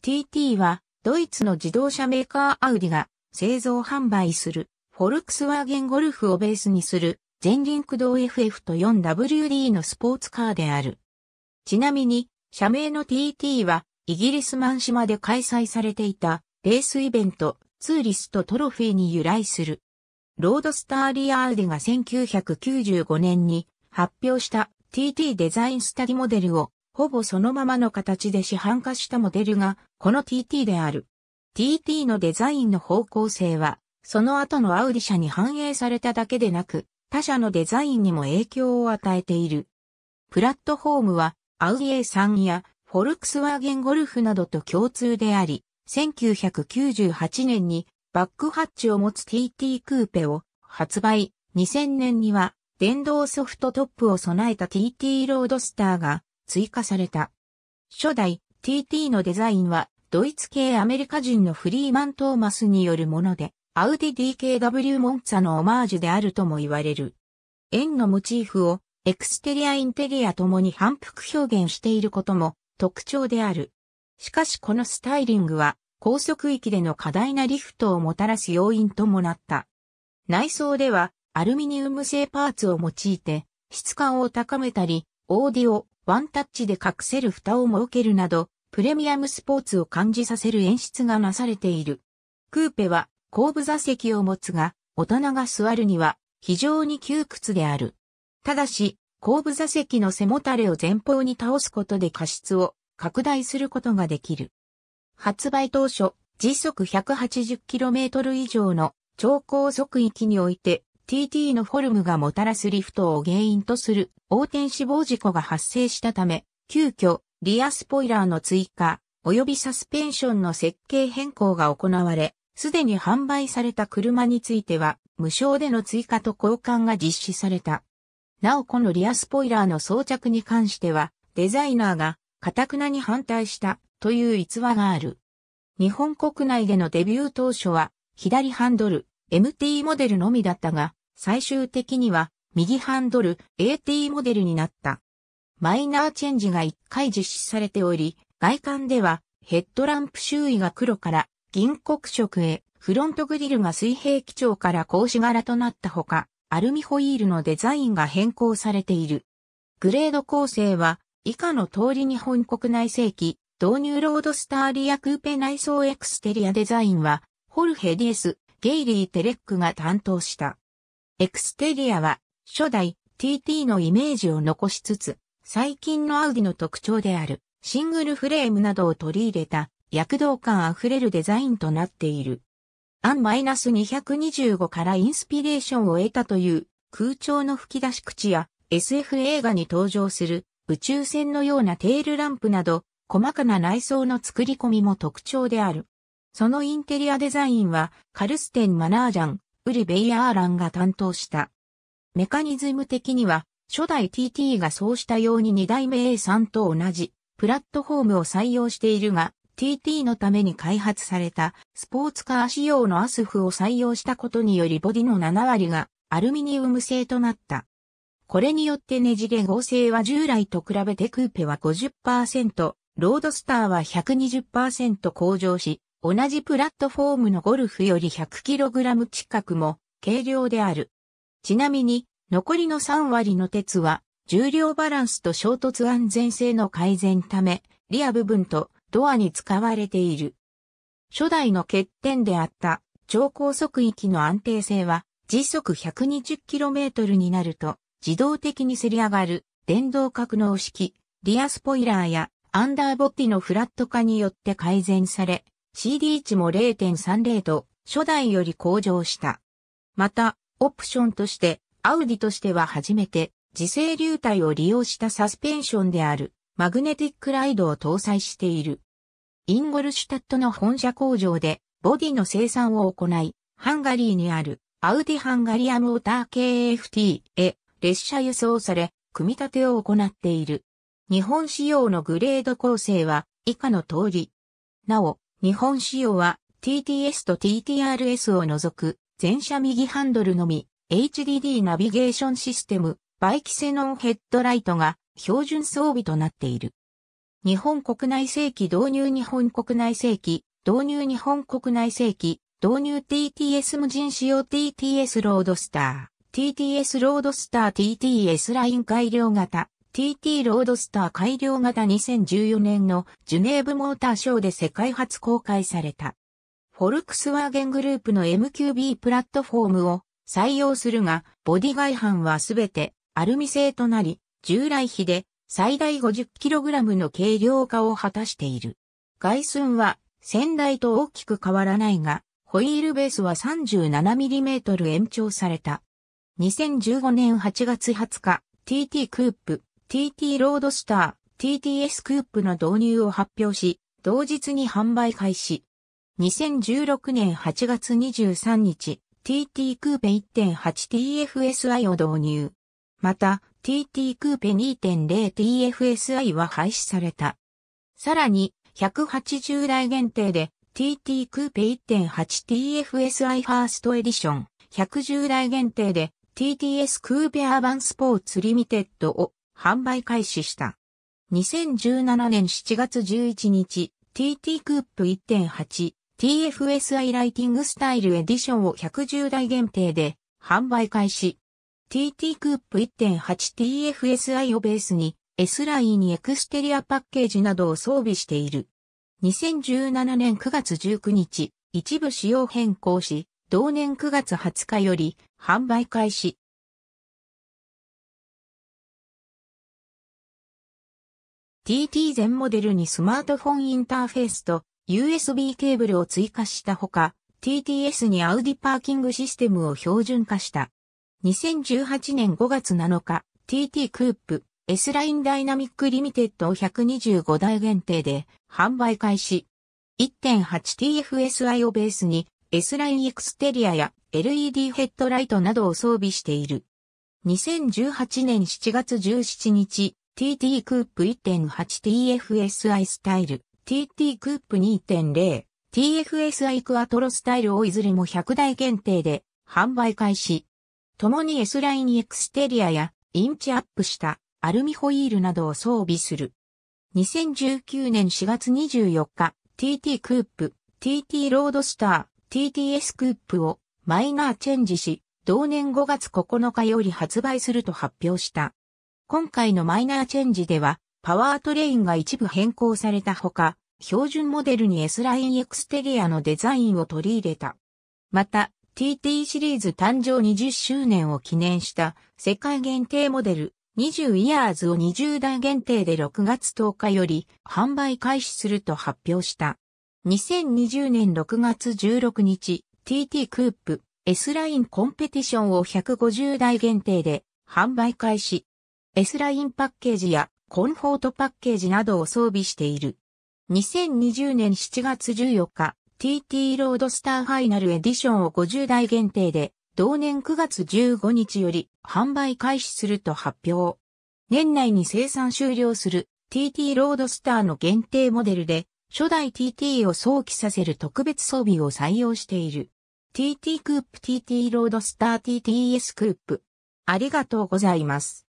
TT はドイツの自動車メーカーアウディが製造販売するフォルクスワーゲンゴルフをベースにする前輪駆動 FF と 4WD のスポーツカーである。ちなみに社名の TT はイギリスマン島で開催されていたレースイベントツーリストトロフィーに由来する。ロードスターリアーディが1995年に発表した TT デザインスタディモデルをほぼそのままの形で市販化したモデルが、この TT である。TT のデザインの方向性は、その後のアウディ社に反映されただけでなく、他社のデザインにも影響を与えている。プラットフォームは、アウディ A3 や、フォルクスワーゲンゴルフなどと共通であり、1998年にバックハッチを持つ TT クーペを発売、2000年には電動ソフトトップを備えた TT ロードスターが追加された。初代 TT のデザインはドイツ系アメリカ人のフリーマン・トーマスによるもので、アウディ DKW モンツァのオマージュであるとも言われる。円のモチーフをエクステリアインテリアともに反復表現していることも特徴である。しかしこのスタイリングは高速域での過大なリフトをもたらす要因ともなった。内装ではアルミニウム製パーツを用いて質感を高めたり、オーディオ、ワンタッチで隠せる蓋を設けるなど、プレミアムスポーツを感じさせる演出がなされている。クーペは後部座席を持つが、大人が座るには非常に窮屈である。ただし、後部座席の背もたれを前方に倒すことで過失を拡大することができる。発売当初、時速 180km 以上の超高速域において TT のフォルムがもたらすリフトを原因とする横転死亡事故が発生したため、急遽、リアスポイラーの追加、及びサスペンションの設計変更が行われ、すでに販売された車については、無償での追加と交換が実施された。なおこのリアスポイラーの装着に関しては、デザイナーが、かたくなに反対したという逸話がある。日本国内でのデビュー当初は、左ハンドル、MT モデルのみだったが、最終的には、右ハンドル AT モデルになった。マイナーチェンジが1回実施されており、外観ではヘッドランプ周囲が黒から銀黒色へ、フロントグリルが水平基調から格子柄となったほか、アルミホイールのデザインが変更されている。グレード構成は以下の通り日本国内正規、導入ロードスターリアクーペ内装エクステリアデザインは、ホルヘディエス、ゲイリー・テレックが担当した。エクステリアは初代 TT のイメージを残しつつ、最近のアウディの特徴であるシングルフレームなどを取り入れた躍動感あふれるデザインとなっている。アン -225 からインスピレーションを得たという空調の吹き出し口や SF 映画に登場する宇宙船のようなテールランプなど細かな内装の作り込みも特徴である。そのインテリアデザインはカルステン・マナージャン、ウリ・ベイヤーランが担当した。メカニズム的には、初代 TT がそうしたように2代目 A 3と同じプラットフォームを採用しているが、TT のために開発されたスポーツカー仕様のアスフを採用したことによりボディの7割がアルミニウム製となった。これによってねじれ合成は従来と比べてクーペは50%、ロードスターは120%向上し、同じプラットフォームのゴルフより 100kg 近くも軽量である。ちなみに、残りの3割の鉄は、重量バランスと衝突安全性の改善ため、リア部分とドアに使われている。初代の欠点であった超高速域の安定性は時速 120km になると自動的にせり上がる電動格納式リアスポイラーやアンダーボディのフラット化によって改善され CD 値も0.30度初代より向上した。またオプションとして、アウディとしては初めて、自制流体を利用したサスペンションである、マグネティックライドを搭載している。インゴルシュタットの本社工場で、ボディの生産を行い、ハンガリーにある、アウディ・ハンガリアモーター KFT へ列車輸送され、組み立てを行っている。日本仕様のグレード構成は以下の通り。なお、日本仕様は TTS と TTRS を除く全車右ハンドルのみ、HDD ナビゲーションシステム、バイキセノンヘッドライトが標準装備となっている。日本国内正規導入日本国内正規、導入日本国内正規、導入 TTS 無人仕様 TTS ロードスター、TTS ロードスター TTS ライン改良型、TT ロードスター改良型2014年のジュネーブモーターショーで世界初公開された。フォルクスワーゲングループの MQB プラットフォームを採用するが、ボディ外反はすべてアルミ製となり、従来比で最大 50kg の軽量化を果たしている。外寸は先代と大きく変わらないが、ホイールベースは 37mm 延長された。2015年8月20日、TT クープ、TT ロードスター、TTS クープの導入を発表し、同日に販売開始。2016年8月23日、TT クーペ 1.8TFSI を導入。また、TT クーペ 2.0TFSI は廃止された。さらに、180台限定で TT クーペ 1.8TFSI ファーストエディション、110台限定で TTS クーペアーバンスポーツリミテッドを販売開始した。2017年7月11日、TT クープ1.8 TFSI ライティングスタイルエディションを110台限定で販売開始。TT クープ 1.8TFSI をベースに S ラインにエクステリアパッケージなどを装備している。2017年9月19日、一部仕様変更し、同年9月20日より販売開始。TT 全モデルにスマートフォンインターフェースと USB ケーブルを追加したほか、TTS にアウディパーキングシステムを標準化した。2018年5月7日、TT クープ S ラインダイナミックリミテッドを125台限定で販売開始。1.8TFSI をベースに S ラインエクステリアや LED ヘッドライトなどを装備している。2018年7月17日、TT クープ 1.8TFSI スタイル TT クープ2.0、TFSI クアトロスタイルをいずれも100台限定で販売開始。共に S ラインエクステリアやインチアップしたアルミホイールなどを装備する。2019年4月24日、TT クープ、TT ロードスター、TTS クープをマイナーチェンジし、同年5月9日より発売すると発表した。今回のマイナーチェンジでは、パワートレインが一部変更されたほか、標準モデルに S ラインエクステリアのデザインを取り入れた。また、TT シリーズ誕生20周年を記念した世界限定モデル20イヤーズを20台限定で6月10日より販売開始すると発表した。2020年6月16日、TT クープ S ラインコンペティションを150台限定で販売開始。S ラインパッケージやコンフォートパッケージなどを装備している。2020年7月14日、TT ロードスターファイナルエディションを50台限定で、同年9月15日より販売開始すると発表。年内に生産終了する TT ロードスターの限定モデルで、初代 TT を想起させる特別装備を採用している。TT クープ TT ロードスター TTS クープ。ありがとうございます。